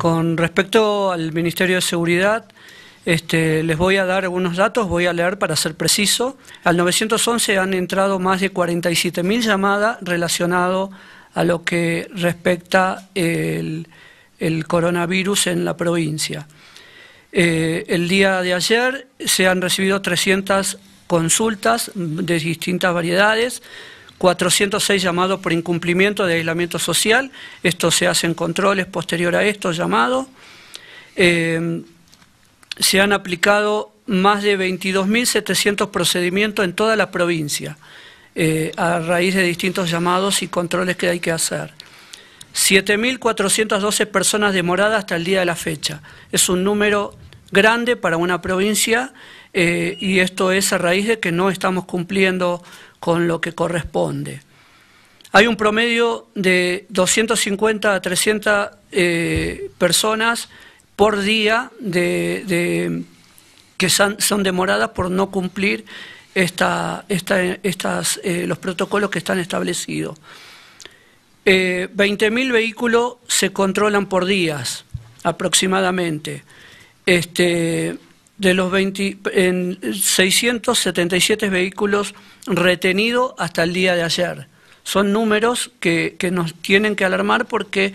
Con respecto al Ministerio de Seguridad, este, les voy a dar algunos datos, voy a leer para ser preciso. Al 911 han entrado más de 47.000 llamadas relacionadas a lo que respecta el, coronavirus en la provincia. Eh, el día de ayer se han recibido 300 consultas de distintas variedades, 406 llamados por incumplimiento de aislamiento social, esto se hace en controles posterior a estos llamados. Eh, se han aplicado más de 22.700 procedimientos en toda la provincia eh, a raíz de distintos llamados y controles que hay que hacer. 7.412 personas demoradas hasta el día de la fecha. Es un número grande para una provincia eh, y esto es a raíz de que no estamos cumpliendo con lo que corresponde. Hay un promedio de 250 a 300 eh, personas por día de, que son, demoradas por no cumplir esta, estas, eh, los protocolos que están establecidos. 20.000 eh, vehículos se controlan por días aproximadamente. Este, de los 677 vehículos retenidos hasta el día de ayer. Son números que, nos tienen que alarmar porque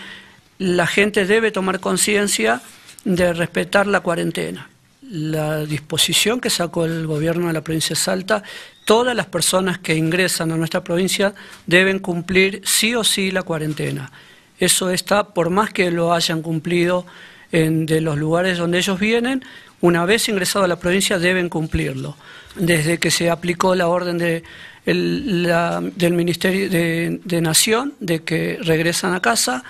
la gente debe tomar conciencia de respetar la cuarentena. La disposición que sacó el gobierno de la provincia de Salta, todas las personas que ingresan a nuestra provincia deben cumplir sí o sí la cuarentena. Eso está, por más que lo hayan cumplido en, de los lugares donde ellos vienen, una vez ingresado a la provincia deben cumplirlo. Desde que se aplicó la orden del Ministerio de, Nación de que regresan a casa,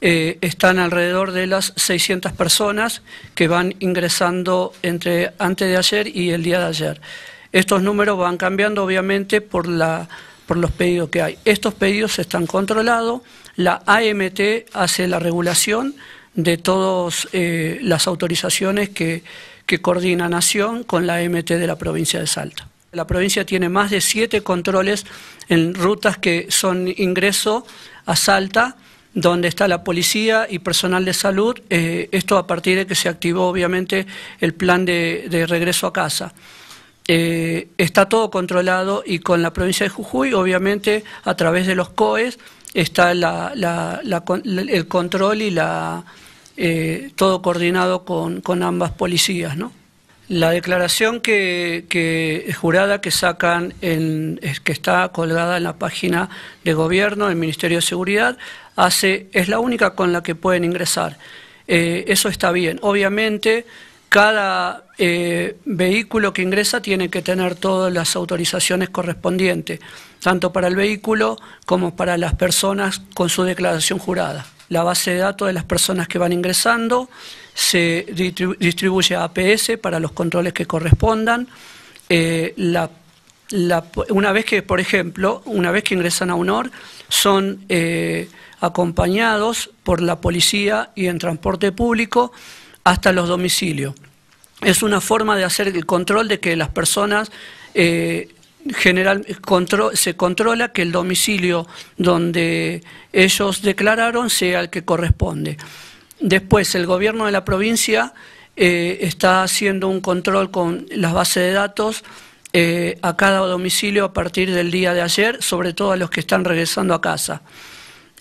eh, están alrededor de las 600 personas que van ingresando entre antes de ayer y el día de ayer. Estos números van cambiando obviamente por, la, por los pedidos que hay. Estos pedidos están controlados, la AMT hace la regulación de todas eh, las autorizaciones que, que coordina Nación con la MT de la provincia de Salta. La provincia tiene más de siete controles en rutas que son ingreso a Salta, donde está la policía y personal de salud, eh, esto a partir de que se activó obviamente el plan de, regreso a casa. Eh, está todo controlado y con la provincia de Jujuy, obviamente a través de los COES, está el control y la, eh, todo coordinado con, ambas policías. ¿no? La declaración que, jurada que sacan, en, es que está colgada en la página de gobierno del Ministerio de Seguridad, hace, es la única con la que pueden ingresar. Eh, eso está bien. Obviamente, cada eh, vehículo que ingresa tiene que tener todas las autorizaciones correspondientes, tanto para el vehículo como para las personas con su declaración jurada la base de datos de las personas que van ingresando, se distribuye a APS para los controles que correspondan. Eh, una vez que, por ejemplo, una vez que ingresan a UNOR, son eh, acompañados por la policía y en transporte público hasta los domicilios. Es una forma de hacer el control de que las personas eh, general, se controla que el domicilio donde ellos declararon sea el que corresponde. Después, el gobierno de la provincia eh, está haciendo un control con las bases de datos eh, a cada domicilio a partir del día de ayer, sobre todo a los que están regresando a casa.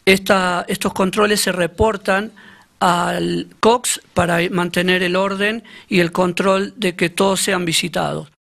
estos controles se reportan al COX para mantener el orden y el control de que todos sean visitados.